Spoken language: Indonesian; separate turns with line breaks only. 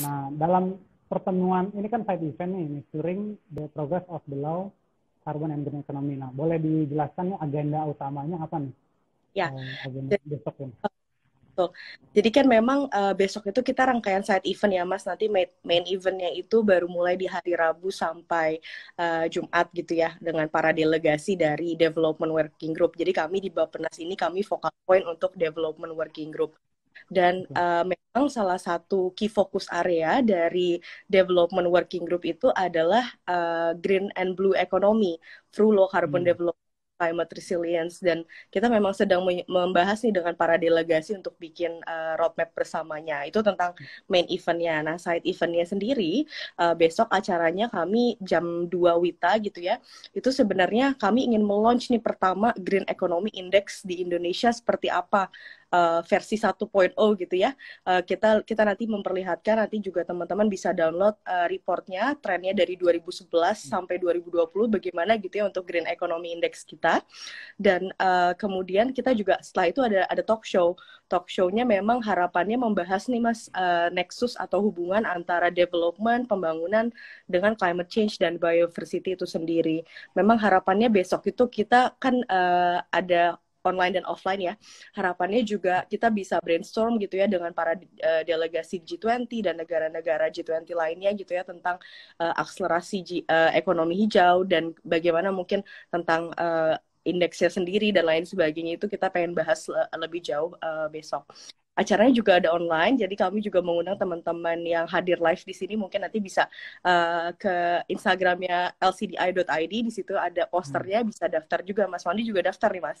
Nah, dalam pertemuan ini kan side event nih, measuring the progress of the law carbon and green economy. Nah, boleh dijelaskan nih agenda utamanya apa nih? Ya. Uh, agenda besok ini. Jadi kan memang uh, besok itu kita rangkaian side event ya Mas. Nanti main, main eventnya itu baru mulai di hari Rabu sampai uh, Jumat gitu ya dengan para delegasi dari Development Working Group. Jadi kami di Bapenas ini kami focal point untuk Development Working Group. Dan uh, memang salah satu key focus area dari development working group itu adalah uh, green and blue economy through low carbon hmm. development climate resilience dan kita memang sedang membahas nih dengan para delegasi untuk bikin uh, roadmap bersamanya itu tentang main eventnya nah side eventnya sendiri uh, besok acaranya kami jam 2 wita gitu ya itu sebenarnya kami ingin meluncur nih pertama Green Economy Index di Indonesia seperti apa uh, versi 1.0 gitu ya. Uh, kita kita nanti memperlihatkan nanti juga teman-teman bisa download uh, reportnya trennya dari 2011 hmm. sampai 2020 bagaimana gitu ya untuk Green Economy Index kita. Dan uh, kemudian kita juga setelah itu ada ada talk show. Talk show-nya memang harapannya membahas nih Mas uh, nexus atau hubungan antara development, pembangunan dengan climate change dan biodiversity itu sendiri. Memang harapannya besok itu kita kan uh, ada online dan offline ya. Harapannya juga kita bisa brainstorm gitu ya dengan para uh, delegasi G20 dan negara-negara G20 lainnya gitu ya tentang uh, akselerasi G, uh, ekonomi hijau dan bagaimana mungkin tentang uh, indeksnya sendiri dan lain sebagainya itu kita pengen bahas le lebih jauh uh, besok. Acaranya juga ada online, jadi kami juga mengundang teman-teman yang hadir live di sini mungkin nanti bisa uh, ke Instagramnya lcdi.id, di situ ada hmm. posternya, bisa daftar juga. Mas Wandi juga daftar nih, Mas.